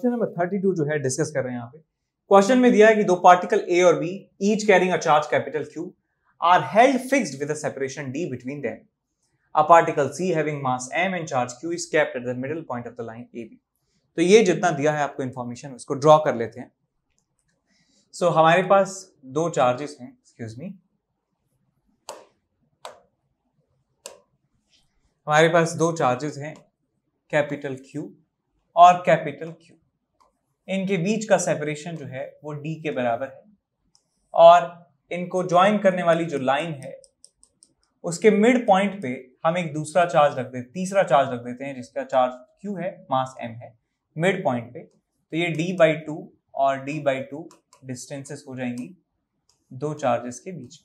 Question number thirty two जो है discuss कर रहे हैं यहाँ पे क्वेश्चन में दिया है कि दो पार्टिकल ए और B each carrying a charge capital Q are held fixed with a separation D between them a particle C having mass M and charge Q is kept at the middle point of the line A B तो ये जितना दिया है आपको information उसको draw कर लेते हैं सो so, हमारे पास दो चार्जेस हैं एक्सक्यूज मी हमारे पास दो चार्जेस हैं कैपिटल क्यू और कैपिटल क्यू इनके बीच का सेपरेशन जो है वो डी के बराबर है और इनको ज्वाइन करने वाली जो लाइन है उसके मिड पॉइंट पे हम एक दूसरा चार्ज रख देते तीसरा चार्ज रख देते हैं जिसका चार्ज क्यू है मास एम है मिड पॉइंट पे तो ये डी बाई टू और डी बाई टू डिस्टेंसेस हो जाएंगी दो चार्जेस के बीच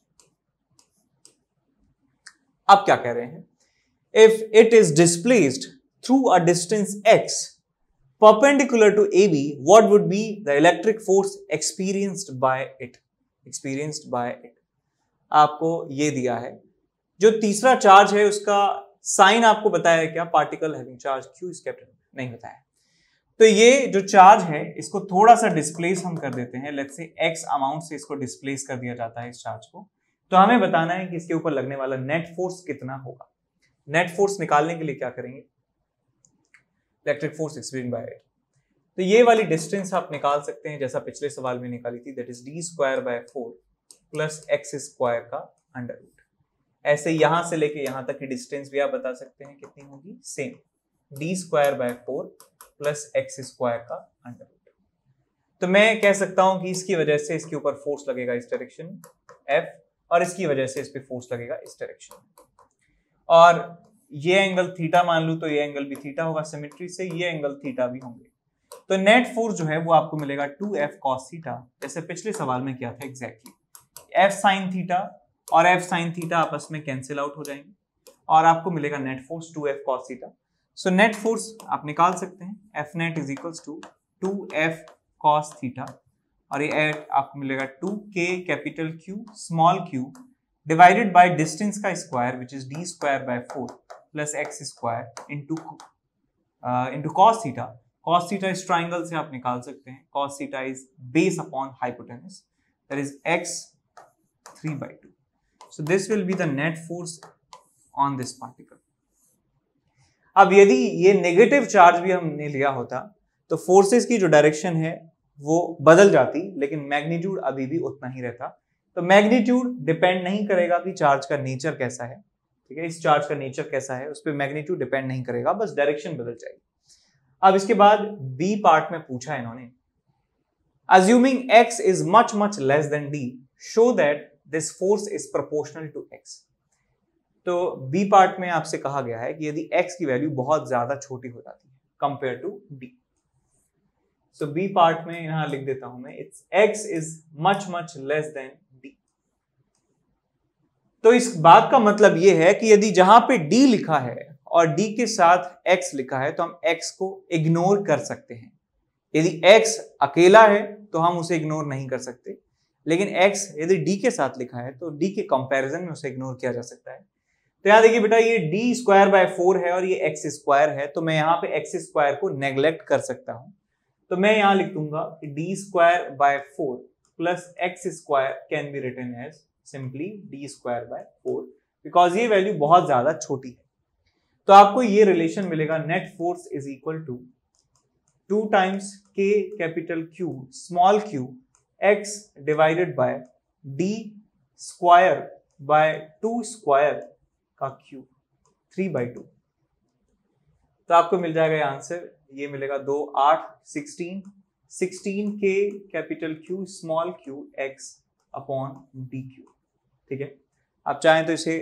अब क्या कह रहे हैं if it is displaced through a distance X perpendicular to AB, what would be the electric force experienced by it? Experienced by it. आपको ये दिया है जो तीसरा चार्ज है उसका साइन आपको बताया है क्या पार्टिकल हैविंग चार्ज क्यू इस कैप्टन नहीं बताया तो ये जो चार्ज है इसको थोड़ा सा डिस्प्लेस हम कर देते हैं लेट्स से एक्स अमाउंट से इसको डिस्प्लेस कर दिया जाता है इस चार्ज को तो हमें बताना है कि इसके ऊपर लगने वाला नेट फोर्स कितना होगा नेट फोर्स निकालने के लिए क्या करेंगे electric force explain by it तो ये वाली डिस्टेंस आप निकाल सकते हैं जैसा पिछले सवाल में निकाली थी that is D square by four plus X square का अंडर रूट ऐसे यहां से लेके यहां तक की डिस्टेंस भी आप बता सकते हैं कितनी होगी same D square by four plus X square का अंडर रूट तो मैं कह सकता हूं कि इसकी वजह से इसके ऊपर फोर्स लगेगा इस डायरेक्शन एफ और इसकी वजह से इस पर फोर्स लगेगा इस डायरेक्शन और ये एंगल थीटा मान लू तो ये एंगल भी थीटा होगा सिमेट्री से ये एंगल थीटा भी होंगे तो नेट फोर्स जो है वो आपको मिलेगा टू एफ कॉस थीटा जैसे पिछले सवाल में क्या था एग्जैक्टली एफ साइन थीटा और एफ साइन थीटा आपस में कैंसिल आउट हो जाएंगे और आपको मिलेगा net force two F cos theta so net force आप निकाल सकते हैं F net is equals to two F cos theta और ये एट आपको मिलेगा two K capital Q small Q divided by distance का square which is D square by four plus X square into into cos theta cos theta इस triangle से आप निकाल सकते हैं cos theta is base upon hypotenuse that is X three by two so this will be the net force on this particle अब यदि ये negative charge भी हमने लिया होता तो फोर्सेस की जो डायरेक्शन है वो बदल जाती लेकिन मैग्नीट्यूड अभी भी उतना ही रहता तो मैग्नीट्यूड डिपेंड नहीं करेगा कि चार्ज का नेचर कैसा है ठीक है इस चार्ज का नेचर कैसा है उस पर मैग्नीट्यूड डिपेंड नहीं करेगा बस डायरेक्शन बदल जाएगी अब इसके बाद बी पार्ट में पूछा इन्होंने assuming X is much much less than D show that this force is proportional to X तो बी पार्ट में आपसे कहा गया है कि यदि एक्स की वैल्यू बहुत ज्यादा छोटी हो जाती है कंपेयर टू d तो बी पार्ट में यहां लिख देता हूं मैं it's X is much much less than तो इस बात का मतलब यह है कि यदि जहां पे d लिखा है और d के साथ x लिखा है तो हम x को इग्नोर कर सकते हैं यदि x अकेला है तो हम उसे इग्नोर नहीं कर सकते लेकिन x यदि d के साथ लिखा है तो d के कंपैरिजन में उसे इग्नोर किया जा सकता है तो यहां देखिए बेटा ये डी स्क्वायर बाय फोर है और ये एक्स स्क्वायर है तो मैं यहाँ पे एक्स स्क्वायर को नेग्लेक्ट कर सकता हूं तो मैं यहां लिख दूंगा कि square by four plus X square can be written as simply D square by four because ये वैल्यू बहुत ज्यादा छोटी है तो आपको ये रिलेशन मिलेगा net force is equal to two times K capital Q small Q X divided by D square by two square का क्यू थ्री बाय टू तो आपको मिल जाएगा ये आंसर ये मिलेगा दो आठ sixteen sixteen K capital Q small Q X upon D Q ठीक है आप चाहें तो इसे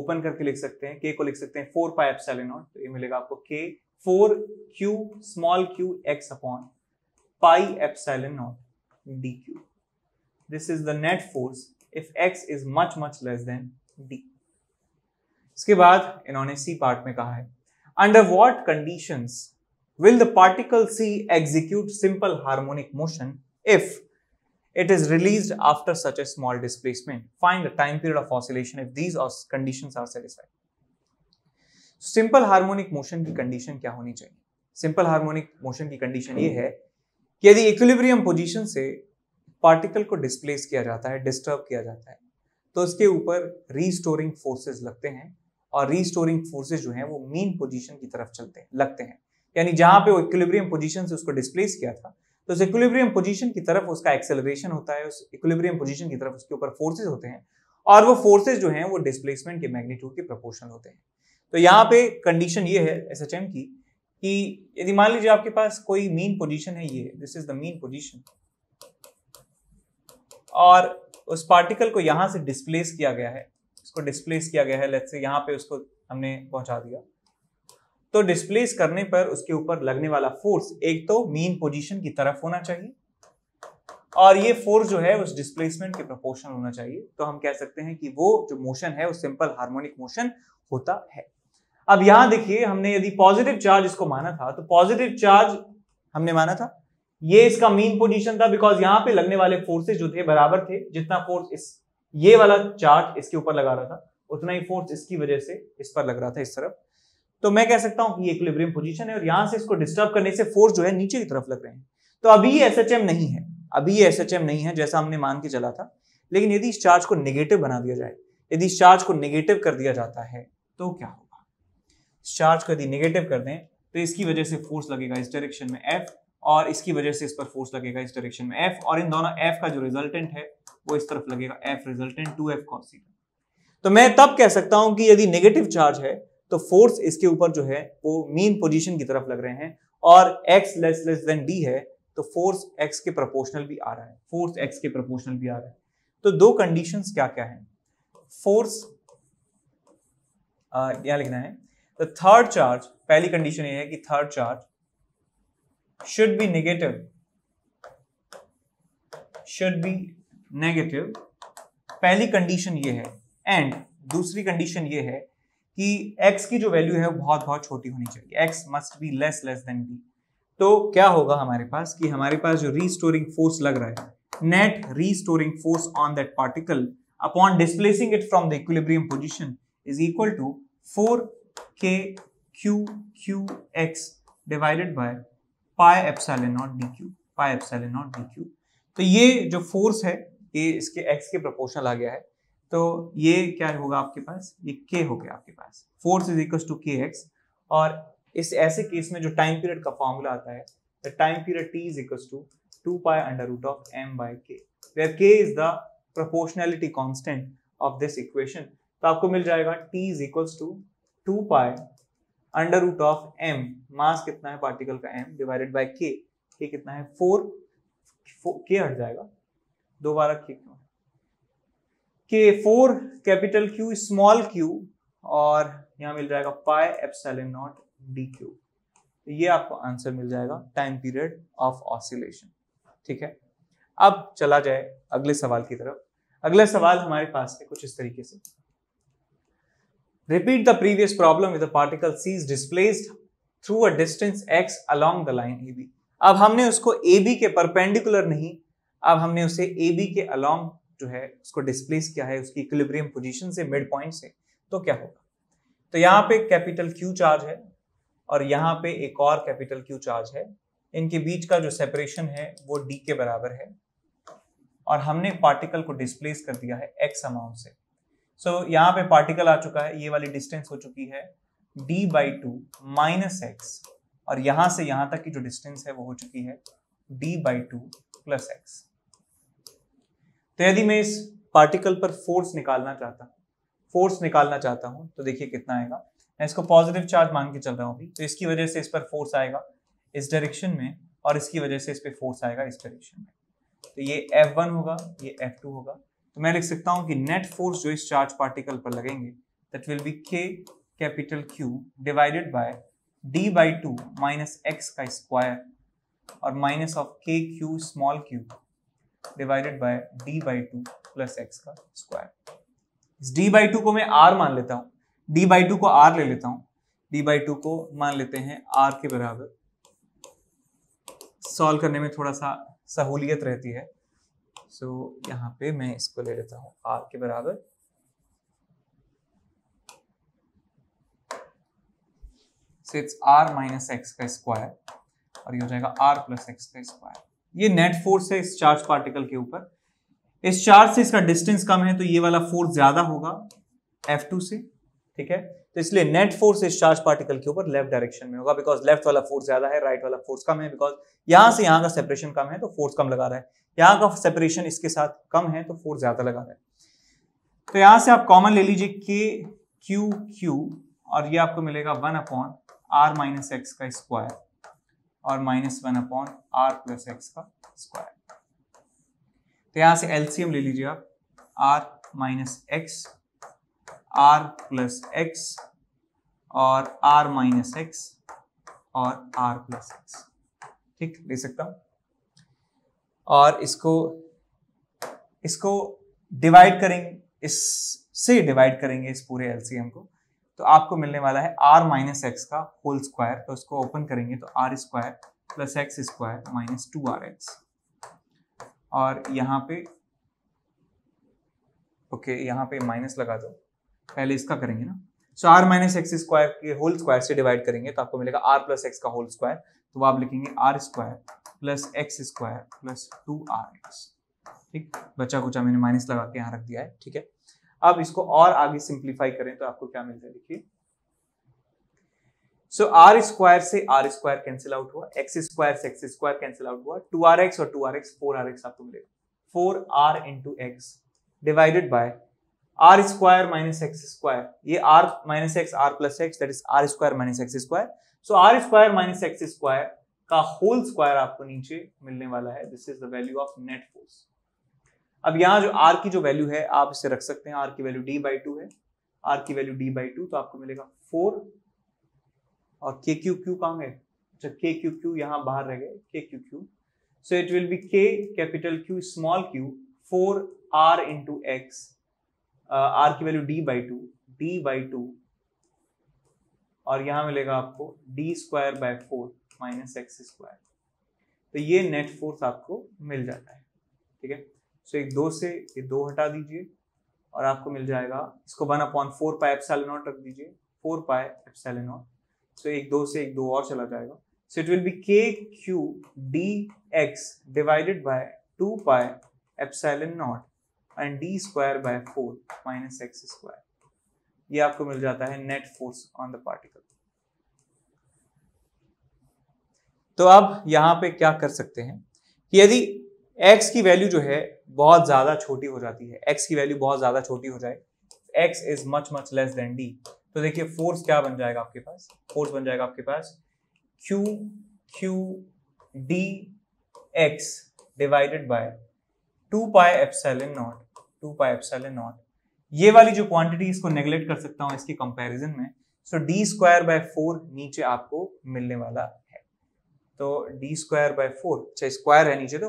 ओपन करके लिख सकते हैं के को लिख सकते हैं फोर पाई एप्सिलॉन नॉट तो ये मिलेगा आपको K four Q small Q X upon pi F naught D Q this is the net force if X is much much less than D इसके बाद इन्होंने सी पार्ट में कहा है under what conditions will the particle C execute simple harmonic motion if It is released after such a small displacement. Find the time period of oscillation if these conditions are satisfied. Simple harmonic motion की condition क्या होनी चाहिए simple harmonic motion की condition ये है कि यदि equilibrium position से पार्टिकल को डिस्प्लेस किया जाता है डिस्टर्ब किया जाता है तो उसके ऊपर रीस्टोरिंग फोर्सेस लगते हैं और रीस्टोरिंग फोर्सेस जो हैं वो मेन पोजीशन की तरफ चलते हैं लगते हैं यानी जहां पे वो इक्विलिब्रियम पोजीशन से उसको डिस्प्लेस किया था तो उस इक्विलिब्रियम पोजीशन की तरफ उसका एक्सेलरेशन होता है उस इक्विलिब्रियम पोजीशन की तरफ उसके ऊपर फोर्सेस होते हैं और वो फोर्सेस जो हैं वो डिस्प्लेसमेंट के मैग्नीट्यूड के प्रोपोर्शनल होते हैं तो यहाँ पे कंडीशन ये है एस एच एम की कि यदि मान लीजिए आपके पास कोई मीन पोजीशन है ये this is the mean position और उस पार्टिकल को यहां से डिस्प्लेस किया गया है इसको डिस्प्लेस किया गया है लेट्स से यहां पे उसको हमने पहुंचा दिया तो डिस्प्लेस करने पर उसके ऊपर लगने वाला फोर्स एक तो मीन पोजीशन की तरफ होना चाहिए और ये फोर्स जो है उस डिस्प्लेसमेंट के प्रोपोर्शनल होना चाहिए तो हम कह सकते हैं कि वो जो मोशन है वो सिंपल हार्मोनिक मोशन होता है अब यहां देखिए हमने यदि पॉजिटिव चार्ज इसको माना था तो पॉजिटिव चार्ज हमने माना था ये इसका मेन पोजीशन था बिकॉज यहां पे लगने वाले फोर्सेस जो थे बराबर थे जितना फोर्स इस ये वाला चार्ज इसके ऊपर लगा रहा था उतना ही फोर्स इसकी वजह से इस पर लग रहा था इस तरफ तो मैं कह सकता हूं कि ये इक्विलिब्रियम पोजीशन है और यहां से इसको डिस्टर्ब करने से फोर्स जो है नीचे की तरफ लग रहे हैं तो अभी ये एसएचएम नहीं है अभी ये एसएचएम नहीं है जैसा हमने मान के चला था लेकिन यदि इस चार्ज को निगेटिव बना दिया जाए यदि इस चार्ज को निगेटिव कर दिया जाता है तो क्या होगा इस चार्ज को यदि निगेटिव कर दें तो इसकी वजह से फोर्स लगेगा इस डायरेक्शन में एफ और इसकी वजह से इस पर फोर्स लगेगा इस डायरेक्शन में एफ और इन दोनों एफ का जो रिजल्टेंट है वो इस तरफ लगेगा F resultant two F cos theta तो मैं तब कह सकता हूं कि यदि नेगेटिव चार्ज है तो फोर्स इसके ऊपर जो है वो मीन पोजीशन की तरफ लग रहे हैं और X less less than D है तो फोर्स एक्स के प्रोपोर्शनल भी आ रहा है फोर्स एक्स के प्रोपोर्शनल भी आ रहा है तो दो कंडीशंस क्या क्या हैं फोर्स क्या लिखना है द थर्ड चार्ज पहली कंडीशन ये है कि third charge should be negative should be negative पहली कंडीशन ये है एंड दूसरी कंडीशन ये है कि x की जो वैल्यू है वो बहुत बहुत छोटी होनी चाहिए x must be less less than b तो क्या होगा हमारे पास कि हमारे पास जो रीस्टोरिंग फोर्स लग रहा है net restoring force on that particle upon displacing it from the equilibrium position is equal to 4 4k q q x divided by pi epsilon naught dq pi epsilon naught dq तो ये जो force है ये इसके x के proportional आ गया है तो ये क्या होगा आपके पास ये के हो गया आपके पास force is equal to K X और इस ऐसे केस में जो टाइम पीरियड का फॉर्मूला आता है time period T is equal to two pi under root of M by K where K is the proportionality constant of this equation तो आपको मिल जाएगा t is equal to two pi under root of m mass कितना है particle का m divided by k k कितना है four k हट जाएगा दोबारा k क्यों K four capital Q small Q और यहाँ मिल जाएगा pi epsilon naught D Q तो ये आपको आंसर मिल जाएगा टाइम पीरियड ऑफ ऑसिलेशन ठीक है अब चला जाए अगले सवाल की तरफ अगला सवाल हमारे पास है कुछ इस तरीके से repeat the previous problem with particle C is displaced through a distance X along the line A B अब हमने उसको ए बी के परपेंडिकुलर नहीं अब हमने उसे ए बी के अलोंग जो है उसको डिस्प्लेस क्या है उसकी इक्विलिब्रियम पोजीशन से मिड पॉइंट से तो क्या होगा तो यहाँ पे कैपिटल क्यू चार्ज है और यहाँ पे एक और कैपिटल क्यू चार्ज है इनके बीच का जो सेपरेशन है वो डी के बराबर है और हमने पार्टिकल को डिस्प्लेस कर दिया है एक्स अमाउंट से सो so, यहाँ पे पार्टिकल आ चुका है ये वाली डिस्टेंस हो चुकी है D by two minus X और यहां से यहां तक की जो डिस्टेंस है वो हो चुकी है D by two plus X तो यदि मैं इस पार्टिकल पर फोर्स निकालना चाहता हूँ फोर्स निकालना चाहता हूं तो देखिए कितना आएगा मैं इसको पॉजिटिव चार्ज मान के चल रहा हूं अभी तो इसकी वजह से इस पर फोर्स आएगा इस डायरेक्शन में और इसकी वजह से इस पर फोर्स आएगा इस डायरेक्शन में तो ये एफ वन होगा ये एफ टू होगा तो मैं लिख सकता हूं कि नेट फोर्स जो इस चार्ज पार्टिकल पर लगेंगे that will be K capital Q divided by D by two minus X का स्क्वायर और minus of K Q small Q divided by D by two plus X का square इस D by two को मैं R मान लेता हूं D by two को आर ले लेता हूं डी बाई टू को मान लेते हैं आर के बराबर सॉल्व करने में थोड़ा सा सहूलियत रहती है सो so, यहां पे मैं इसको ले लेता हूं आर के बराबर so आर माइनस एक्स का स्क्वायर और ये हो जाएगा आर प्लस एक्स का स्क्वायर ये नेट फोर्स है इस चार्ज पार्टिकल के ऊपर इस चार्ज से इसका डिस्टेंस कम है तो ये वाला फोर्स ज्यादा होगा एफ टू से ठीक है तो इसलिए नेट फोर्स इस चार्ज पार्टिकल के ऊपर लेफ्ट डायरेक्शन में होगा बिकॉज लेफ्ट वाला फोर्स ज्यादा है राइट वाला फोर्स कम है बिकॉज यहां से यहां का सेपरेशन कम है तो फोर्स कम लगा रहा है यहां का सेपरेशन इसके साथ कम है तो फोर्स ज्यादा लगा रहा है तो यहां से आप कॉमन ले लीजिए के क्यू क्यू और ये आपको मिलेगा one upon R minus X का स्क्वायर और minus one upon R plus X का स्क्वायर तो यहां से एलसीएम ले लीजिए आप R minus X R plus X और आर माइनस एक्स और आर प्लस एक्स ठीक ले सकता हूं और इसको इसको डिवाइड करेंगे इससे डिवाइड करेंगे इस पूरे एलसीएम को तो आपको मिलने वाला है आर माइनस एक्स का होल स्क्वायर तो इसको ओपन करेंगे तो R square plus X square minus two R X और यहाँ पे ओके okay, यहाँ पे माइनस लगा दो पहले इसका करेंगे ना so R minus X square के होल स्क्वायर से डिवाइड करेंगे तो आपको मिलेगा आर प्लस एक्स का होल स्क्वायर तो आप लिखेंगे R square plus X square plus two R X ठीक बच्चा कुचा मैंने माइनस लगा के यहाँ रख दिया है ठीक है अब इसको और आगे सिंप्लीफाई करें तो आपको क्या मिलता है देखिए सो आर स्क्वायर से आर स्क्वायर कैंसिल आउट हुआ एक्स स्क्वायर से एक्स स्क्वायर कैंसिल आउट हुआ टू आर एक्स और two R X four R X आपको मिलेगा four R into X divided by R square minus X square ये R minus X R plus X that is R square minus X square so R square minus X square का whole square आपको नीचे मिलने वाला है this is the value of net force अब यहाँ जो आर की जो वैल्यू है आप इसे रख सकते हैं आर की वैल्यू डी बाई टू है आर की वैल्यू डी बाई टू तो आपको मिलेगा फोर और के क्यू क्यू कहाँ है अच्छा के क्यू क्यू यहाँ बाहर रह गए K Q Q so it will be K capital Q small Q four R into X R की value D by two D by two और यहाँ मिलेगा आपको D square by four minus X square तो ये net force आपको मिल जाता है ठीक है सो एक दो से ये दो हटा दीजिए और आपको मिल जाएगा इसको वन अपॉन फोर पाए एप्सैलिनॉट रख दीजिए फोर पाए एप्सैलिनॉट सो एक दो से एक दो और चला जाएगा so it will be K Q D X divided by two pi epsilon naught and D square by four minus X square ये आपको मिल जाता है net force on the particle तो अब यहां पे क्या कर सकते हैं कि यदि x की वैल्यू जो है बहुत ज़्यादा छोटी हो जाती है एक्स की वैल्यू बहुत ज़्यादा छोटी हो जाए X is much much less than D तो देखिए फोर्स क्या बन जाएगा आपके पास फोर्स बन जाएगा आपके पास Q Q D X divided by two pi in naught two pi in naught ये वाली जो क्वांटिटी इसको नेग्लेक्ट कर सकता हूं इसकी कंपैरिजन में so D square by four नीचे आपको मिलने वाला है तो डी स्क्वायर बाय फोर अच्छा स्क्वायर है नीचे तो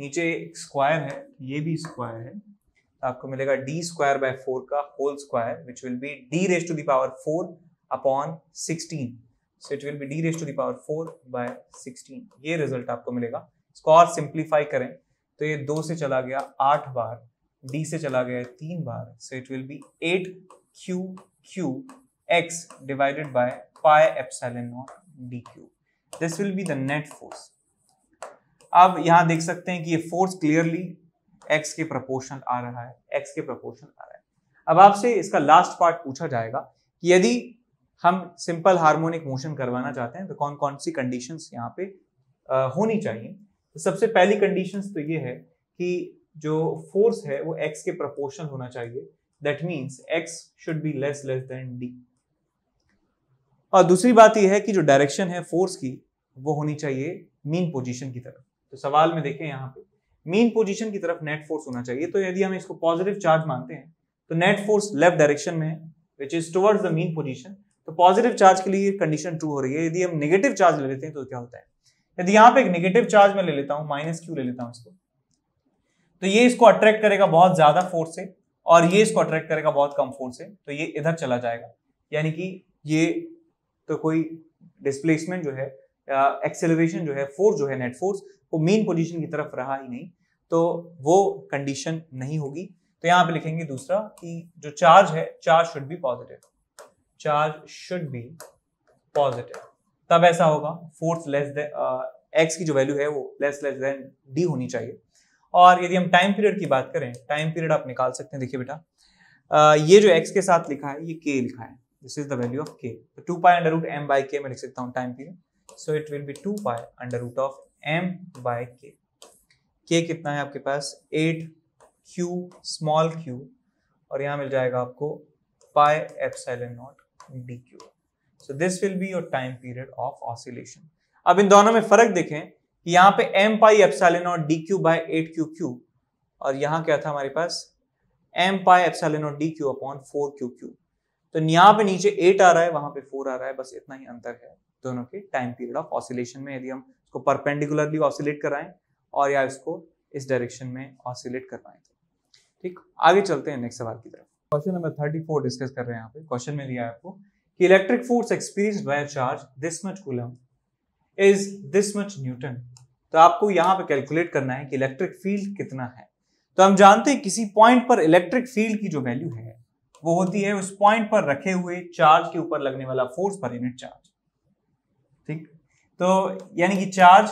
नीचे एक स्क्वायर है ये भी स्क्वायर है तो आपको मिलेगा डी स्क्वायर बाय फोर का whole square which will be D raise to the power four upon sixteen so it will be D raise to the power four by sixteen ये रिजल्ट आपको मिलेगा इसको और सिंप्लीफाई करें तो ये दो से चला गया आठ बार डी से चला गया तीन बार so it will be eight Q Q X divided by pi epsilon naught D Q this will be the net force अब यहां देख सकते हैं कि ये फोर्स क्लियरली एक्स के प्रपोर्शन आ रहा है एक्स के प्रपोर्शन आ रहा है अब आपसे इसका लास्ट पार्ट पूछा जाएगा कि यदि हम सिंपल हार्मोनिक मोशन करवाना चाहते हैं तो कौन कौन सी कंडीशन यहाँ पे आ, होनी चाहिए तो सबसे पहली कंडीशन तो ये है कि जो फोर्स है वो एक्स के प्रपोर्शन होना चाहिए that means X should be less less than D और दूसरी बात यह है कि जो डायरेक्शन है फोर्स की वो होनी चाहिए मीन पोजीशन की तरफ तो सवाल में देखें यहाँ पे मेन पोजीशन की तरफ नेट फोर्स होना चाहिए तो यदि हम इसको पॉजिटिव चार्ज मानते हैं तो नेट फोर्स लेफ्ट डायरेक्शन में which is towards the mean position तो पॉजिटिव चार्ज के लिए कंडीशन ट्रू हो रही है यदि हम नेगेटिव चार्ज ले लेते हैं तो क्या होता है यदि यहाँ पे एक नेगेटिव चार्ज में ले लेता हूँ माइनस क्यू ले लेता हूँ इसको तो ये इसको अट्रैक्ट करेगा बहुत ज्यादा फोर्स से और ये इसको अट्रैक्ट करेगा बहुत कम फोर्स से तो ये इधर चला जाएगा यानी कि ये तो कोई डिस्प्लेसमेंट जो है एक्सेलरेशन जो है फोर्स जो है नेट फोर्स वो मेन पोजीशन की तरफ रहा ही नहीं तो वो कंडीशन नहीं होगी तो यहां पे लिखेंगे दूसरा कि जो चार्ज है charge should be positive charge should be positive तब ऐसा होगा फोर्थ लेस देन एक्स की जो वैल्यू है वो लेस लेस देन डी होनी चाहिए और यदि हम टाइम पीरियड की बात करें टाइम पीरियड आप निकाल सकते हैं देखिए बेटा uh, ये जो एक्स के साथ लिखा है ये के लिखा है this is the value of K two pi under root M by K मैं लिख सकता हूँ time period so it will be two pi under root of M by K K कितना है आपके पास एट क्यू स्मॉल क्यू और यहाँ मिल जाएगा आपको pi epsilon naught D Q so this will be your time period of oscillation अब इन दोनों में फर्क देखें कि यहाँ पे M pi epsilon naught D Q by eight Q Q और यहाँ क्या था हमारे पास M pi epsilon naught D Q upon four Q Q तो यहाँ पे नीचे एट आ रहा है वहां पे फोर आ रहा है बस इतना ही अंतर है दोनों के टाइम पीरियड ऑफ ऑसिलेशन में यदि हम इसको परपेंडिकुलरली ऑसिलेट कराएं और या इसको इस डायरेक्शन में ऑसिलेट करवाएं तो ठीक आगे चलते हैं नेक्स्ट सवाल की तरफ question number thirty four discuss कर रहे हैं यहाँ पे क्वेश्चन में दिया है आपको कि electric force experience by charge this much coulomb is this much newton तो आपको यहाँ पे कैलकुलेट करना है कि इलेक्ट्रिक फील्ड कितना है तो हम जानते हैं किसी पॉइंट पर इलेक्ट्रिक फील्ड की जो वैल्यू है वो होती है उस पॉइंट पर रखे हुए चार्ज के ऊपर लगने वाला फोर्स पर यूनिट चार्ज ठीक तो यानी कि चार्ज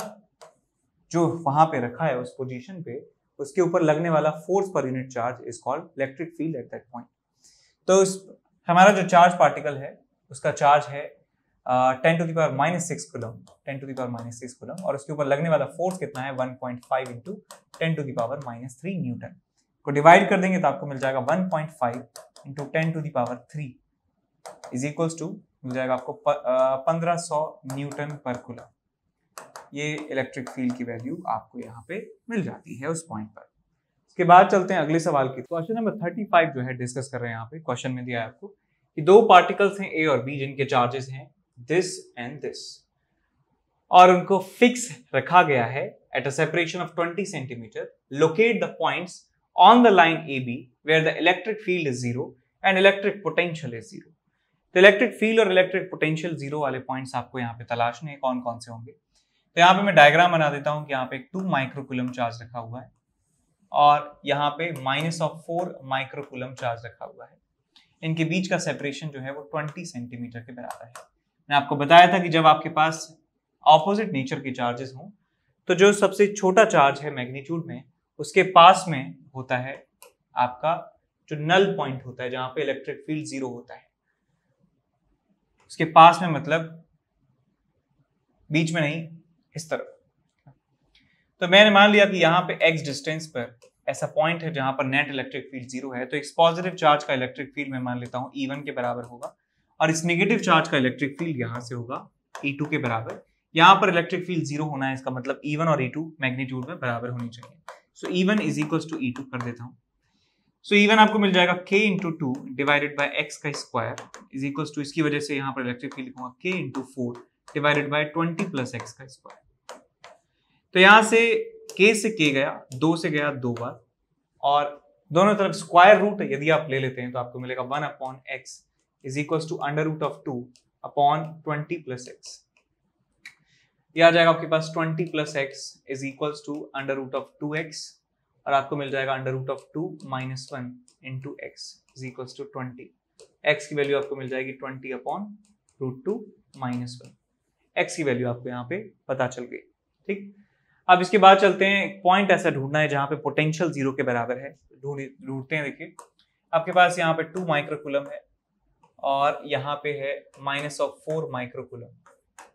जो वहां पे रखा है उस पोजीशन पे उसके ऊपर लगने वाला फोर्स पर unit charge is called electric field at that point तो इस हमारा जो चार्ज पार्टिकल है उसका चार्ज है ten to the power minus six coulomb ten to the power minus six coulomb और उसके ऊपर लगने वाला फोर्स कितना है one point five into ten to the power minus three newton को डिवाइड कर देंगे तो आपको मिल जाएगा one point five into ten to the power three is equals to मिल जाएगा आपको पंद्रह सौ न्यूटन पर कुलम ये इलेक्ट्रिक फील्ड की वैल्यू आपको यहाँ पे मिल जाती है उस पॉइंट पर इसके बाद चलते हैं अगले सवाल की क्वेश्चन नंबर थर्टी फाइव जो है डिस्कस कर रहे हैं यहाँ पे क्वेश्चन में दिया है आपको कि दो पार्टिकल्स हैं ए और बी जिनके चार्जेस हैं दिस एंड दिस और उनको फिक्स रखा गया है at a separation of twenty centimetre locate the point on the line A B where the electric field is zero and electric potential is zero तो electric field और electric potential zero वाले points आपको यहाँ पे तलाशने हैं कौन कौन से होंगे तो यहाँ पे मैं डायग्राम बना देता हूँ कि यहाँ पे एक टू माइक्रोकुलम चार्ज रखा हुआ है और यहाँ पे minus of four microcoulomb charge रखा हुआ है इनके बीच का सेपरेशन जो है वो ट्वेंटी सेंटीमीटर के बराबर है मैं आपको बताया था कि जब आपके पास ऑपोजिट नेचर के चार्जेस हों तो जो सबसे छोटा चार्ज है मैग्नीट्यूड में उसके पास में होता है आपका जो नल पॉइंट होता है जहाँ पे इलेक्ट्रिक फील्ड जीरो होता है उसके पास में मतलब बीच में नहीं इस तरफ तो मैंने मान लिया कि यहाँ पे एक्स डिस्टेंस पर ऐसा पॉइंट है जहां पर नेट इलेक्ट्रिक फील्ड जीरो है तो इस पॉजिटिव चार्ज का इलेक्ट्रिक फील्ड मैं मान लेता हूँ ई e के बराबर होगा और इस नेगेटिव चार्ज का इलेक्ट्रिक फील्ड यहां से होगा ई e के बराबर यहां पर इलेक्ट्रिक फील्ड जीरो होना है इसका मतलब ई e और ई मैग्नीट्यूड में बराबर होनी चाहिए so E one is equal to E कर देता हूँ सो so, इवन आपको मिल जाएगा k into two divided by X का स्क्वायर इज इक्वल टू इसकी वजह से यहाँ पर इलेक्ट्रिक फील्ड लिखूंगा k into four divided by twenty plus X का स्क्वायर तो यहाँ से k से k गया दो से गया दो बार और दोनों तरफ स्क्वायर रूट यदि आप ले लेते हैं तो आपको मिलेगा one upon x is equal to under root of two upon twenty plus x ये आ जाएगा आपके पास twenty plus x is equal to under root of two x और आपको मिल जाएगा under root of two minus one two x is equal to twenty x की वैल्यू आपको मिल जाएगी twenty upon root two minus one x की value आपको यहाँ पे पता चल गई ठीक अब इसके बाद चलते हैं पॉइंट ऐसा ढूंढना है जहाँ पे पोटेंशियल जीरो के बराबर है ढूंढते हैं देखिए आपके पास यहाँ पे टू माइक्रोकुलम है और यहाँ पे है माइनस ऑफ फोर माइक्रोकुलम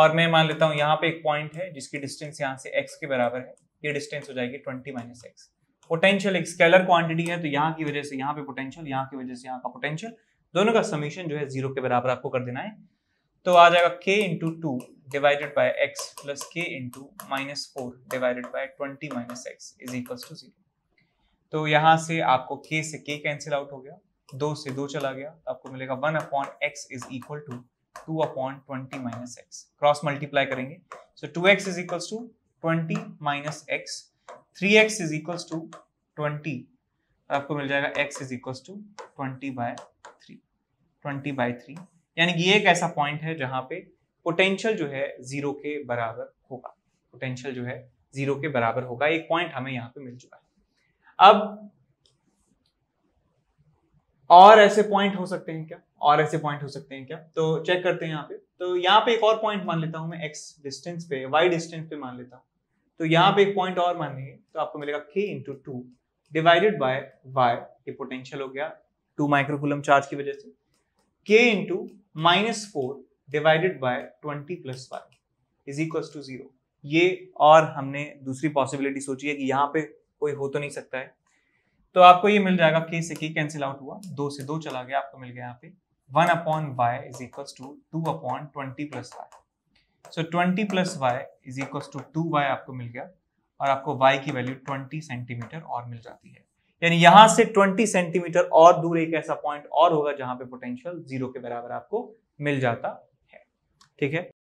और मैं मान लेता हूं यहाँ पे एक पॉइंट है जिसकी डिस्टेंस यहाँ से एक्स के बराबर है ये डिस्टेंस हो जाएगी ट्वेंटी माइनस एक्स पोटेंशियल एक स्केलर क्वांटिटी है तो यहाँ की वजह से यहाँ पे पोटेंशियल यहाँ की वजह से यहाँ का पोटेंशियल दोनों का समीशन जो है जीरो के बराबर आपको कर देना है तो आ जाएगा k into two divided by x plus k into minus four divided by twenty minus x is equal to zero तो यहाँ से आपको k से k कैंसिल आउट हो गया दो से दो चला गया तो आपको मिलेगा one upon x is equal to two upon twenty minus x cross multiply करेंगे so two x is equal to twenty minus x three x is equal to twenty आपको मिल जाएगा x is equal to twenty by three twenty by three यानी कि एक ऐसा point है जहां पे पोटेंशियल जो है जीरो के बराबर होगा पोटेंशियल जो है जीरो के बराबर होगा एक पॉइंट हमें यहां पे मिल चुका है अब और ऐसे पॉइंट हो सकते हैं क्या और ऐसे पॉइंट हो सकते हैं क्या तो चेक करते हैं यहाँ पे तो यहाँ पे एक और पॉइंट मान लेता हूँ मैं एक्स डिस्टेंस पे वाई डिस्टेंस पे मान लेता हूँ तो यहाँ हम्म। पे एक पॉइंट और मानिए तो आपको मिलेगा k into two divided by y ये पोटेंशियल हो गया टू माइक्रोकुलम चार्ज की वजह से k into minus four divided by twenty plus y is equals to zero ये और हमने दूसरी पॉसिबिलिटी सोची है कि यहाँ पे कोई हो तो नहीं सकता है तो आपको ये मिल जाएगा के से के कैंसिल आउट हुआ दो से दो चला गया आपको मिल गया यहाँ पे one upon y is equals to two upon twenty plus y so twenty plus y is equal to two y आपको मिल गया और आपको वाई की वैल्यू ट्वेंटी सेंटीमीटर और मिल जाती है यानी यहां से ट्वेंटी सेंटीमीटर और दूर एक ऐसा पॉइंट और होगा जहां पे पोटेंशियल जीरो के बराबर आपको मिल जाता है ठीक है